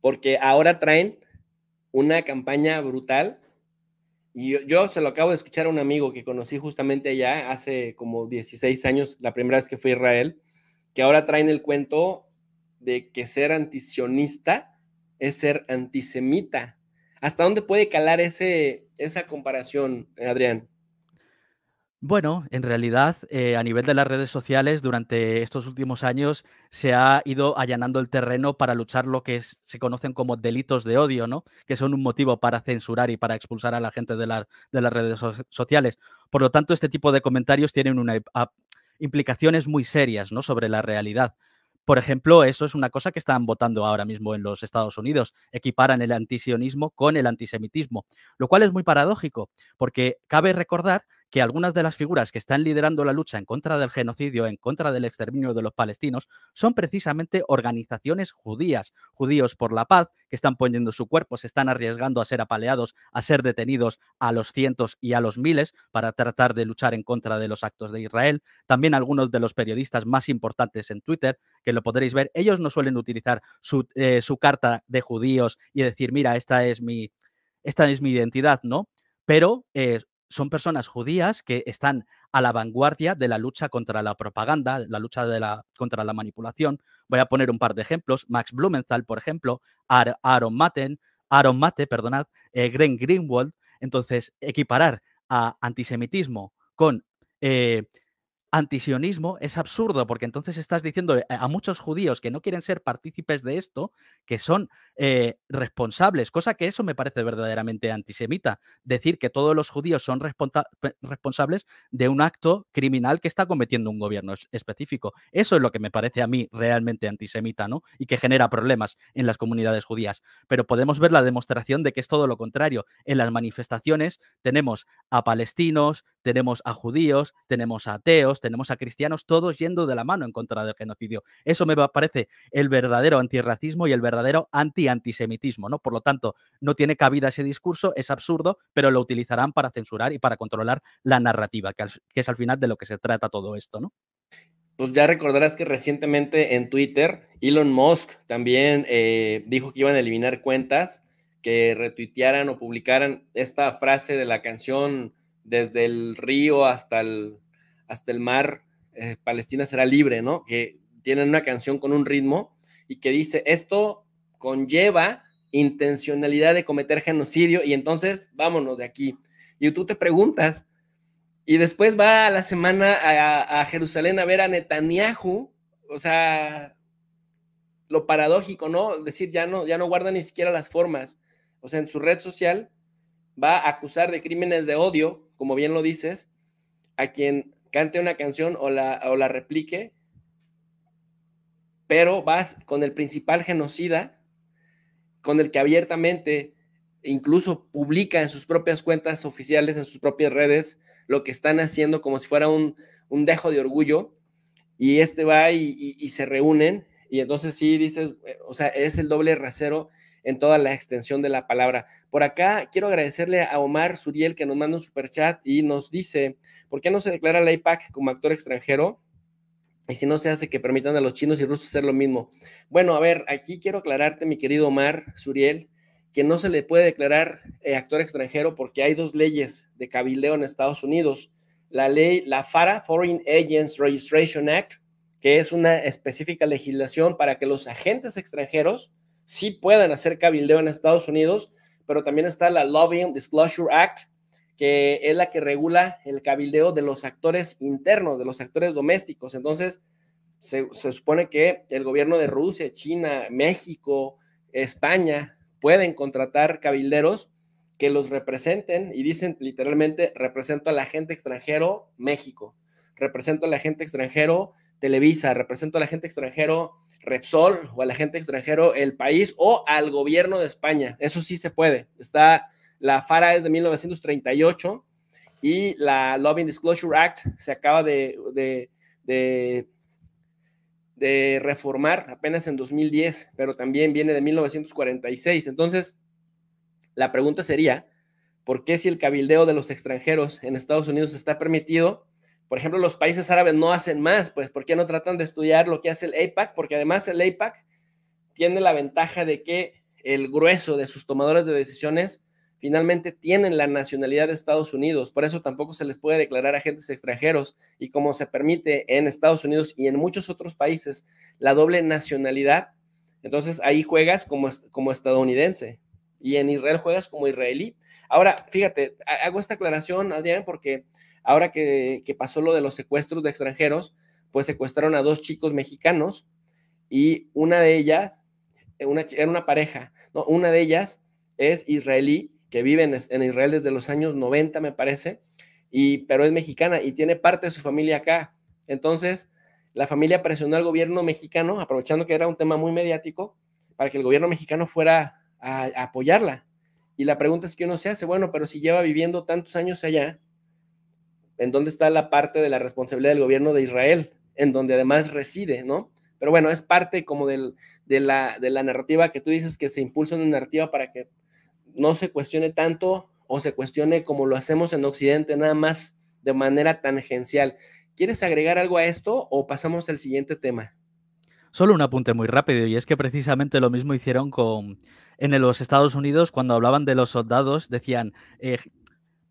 porque ahora traen una campaña brutal. Y yo, se lo acabo de escuchar a un amigo que conocí justamente allá hace como 16 años, la primera vez que fui a Israel, que ahora traen el cuento de que ser antisionista es ser antisemita. ¿Hasta dónde puede calar ese, esa comparación, Adrián? Bueno, en realidad, eh, a nivel de las redes sociales, durante estos últimos años se ha ido allanando el terreno para luchar lo que se conocen como delitos de odio, ¿no? Que son un motivo para censurar y para expulsar a la gente de, las redes sociales. Por lo tanto, este tipo de comentarios tienen implicaciones muy serias, ¿no? Sobre la realidad. Por ejemplo, eso es una cosa que están votando ahora mismo en los Estados Unidos. Equiparan el antisionismo con el antisemitismo, lo cual es muy paradójico, porque cabe recordar que algunas de las figuras que están liderando la lucha en contra del genocidio, en contra del exterminio de los palestinos, son precisamente organizaciones judías, judíos por la paz, que están poniendo su cuerpo, se están arriesgando a ser apaleados, a ser detenidos a los cientos y a los miles para tratar de luchar en contra de los actos de Israel. También algunos de los periodistas más importantes en Twitter, que lo podréis ver, ellos no suelen utilizar su, eh, carta de judíos y decir, mira, esta es mi, esta es mi identidad, ¿no? Pero eh, son personas judías que están a la vanguardia de la lucha contra la propaganda, la lucha contra la manipulación. Voy a poner un par de ejemplos. Max Blumenthal, por ejemplo, Aaron, Aaron Mate, perdonad, eh, Greenwald. Entonces, equiparar a antisemitismo con eh, antisionismo es absurdo, porque entonces estás diciendo eh, a muchos judíos que no quieren ser partícipes de esto, que son eh, responsables, cosa que eso me parece verdaderamente antisemita, decir que todos los judíos son responsables de un acto criminal que está cometiendo un gobierno específico. Eso es lo que me parece a mí realmente antisemita, ¿no? Y que genera problemas en las comunidades judías. Pero podemos ver la demostración de que es todo lo contrario. En las manifestaciones tenemos a palestinos, tenemos a judíos, tenemos a ateos, tenemos a cristianos todos yendo de la mano en contra del genocidio. Eso me parece el verdadero antirracismo y el verdadero anti-antisemitismo, ¿no? Por lo tanto, no tiene cabida ese discurso, es absurdo, pero lo utilizarán para censurar y para controlar la narrativa, que, es al final de lo que se trata todo esto, ¿no? Pues ya recordarás que recientemente en Twitter Elon Musk también eh, dijo que iban a eliminar cuentas que retuitearan o publicaran esta frase de la canción desde el río hasta el hasta el mar, eh, Palestina será libre, ¿no? Que tienen una canción con un ritmo y que dice, esto conlleva intencionalidad de cometer genocidio y entonces vámonos de aquí. Y tú te preguntas, y después va a la semana a, a Jerusalén a ver a Netanyahu, o sea, lo paradójico, ¿no? Decir, ya no, ya no guarda ni siquiera las formas. O sea, en su red social va a acusar de crímenes de odio, como bien lo dices, a quien cante una canción o la, la replique, pero vas con el principal genocida, con el que abiertamente incluso publica en sus propias cuentas oficiales, en sus propias redes, lo que están haciendo como si fuera un, dejo de orgullo, y este va y, se reúnen, y entonces sí dices, eh, o sea, es el doble rasero en toda la extensión de la palabra. Por acá quiero agradecerle a Omar Suriel que nos manda un super chat y nos dice, ¿por qué no se declara la IPAC como actor extranjero? Y si no se hace que permitan a los chinos y rusos hacer lo mismo. Bueno, a ver, aquí quiero aclararte, mi querido Omar Suriel, que no se le puede declarar eh, actor extranjero porque hay dos leyes de cabildeo en Estados Unidos. La ley, la FARA, Foreign Agents Registration Act, que es una específica legislación para que los agentes extranjeros sí pueden hacer cabildeo en Estados Unidos, pero también está la Lobbying Disclosure Act, que es la que regula el cabildeo de los actores internos, de los actores domésticos. Entonces, se, se supone que el gobierno de Rusia, China, México, España pueden contratar cabilderos que los representen y dicen literalmente, represento a la gente extranjero México, represento la gente extranjero Televisa, represento a la gente extranjero Repsol o al agente extranjero el país o al gobierno de España. Eso sí se puede. Está la FARA es de 1938 y la Lobbying Disclosure Act se acaba de, de, de reformar apenas en 2010, pero también viene de 1946. Entonces, la pregunta sería, ¿por qué si el cabildeo de los extranjeros en Estados Unidos está permitido? por ejemplo, los países árabes no hacen más, pues ¿por qué no tratan de estudiar lo que hace el AIPAC? Porque además el AIPAC tiene la ventaja de que el grueso de sus tomadores de decisiones finalmente tienen la nacionalidad de Estados Unidos, por eso tampoco se les puede declarar agentes extranjeros y como se permite en Estados Unidos y en muchos otros países la doble nacionalidad, entonces ahí juegas como, como estadounidense y en Israel juegas como israelí. Ahora, fíjate, hago esta aclaración, Adrián, porque ahora que, pasó lo de los secuestros de extranjeros, pues secuestraron a dos chicos mexicanos y una de ellas, eh, una, era una pareja, no, una de ellas es israelí, que vive en, Israel desde los años 90, me parece, y, pero es mexicana y tiene parte de su familia acá. Entonces, la familia presionó al gobierno mexicano, aprovechando que era un tema muy mediático, para que el gobierno mexicano fuera a, a apoyarla. Y la pregunta es que uno se hace, bueno, pero si lleva viviendo tantos años allá, en dónde está la parte de la responsabilidad del gobierno de Israel, en donde además reside, ¿no? Pero bueno, es parte como de, la, narrativa que tú dices que se impulsa una narrativa para que no se cuestione tanto o se cuestione como lo hacemos en Occidente, nada más de manera tangencial. ¿Quieres agregar algo a esto o pasamos al siguiente tema? Solo un apunte muy rápido, y es que precisamente lo mismo hicieron con en los Estados Unidos cuando hablaban de los soldados, decían eh,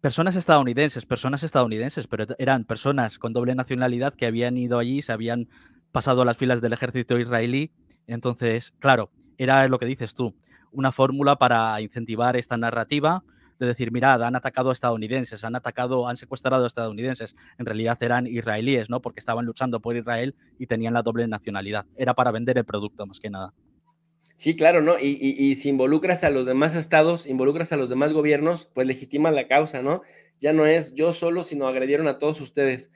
personas estadounidenses, personas estadounidenses, pero eran personas con doble nacionalidad que habían ido allí, se habían pasado a las filas del ejército israelí. Entonces, claro, era lo que dices tú, una fórmula para incentivar esta narrativa de decir, mirad, han atacado a estadounidenses, han atacado, han secuestrado a estadounidenses. En realidad eran israelíes, ¿no? Porque estaban luchando por Israel y tenían la doble nacionalidad. Era para vender el producto más que nada. Sí, claro, ¿no? Y, y, si involucras a los demás estados, involucras a los demás gobiernos, pues legitima la causa, ¿no? Ya no es yo solo, sino agredieron a todos ustedes.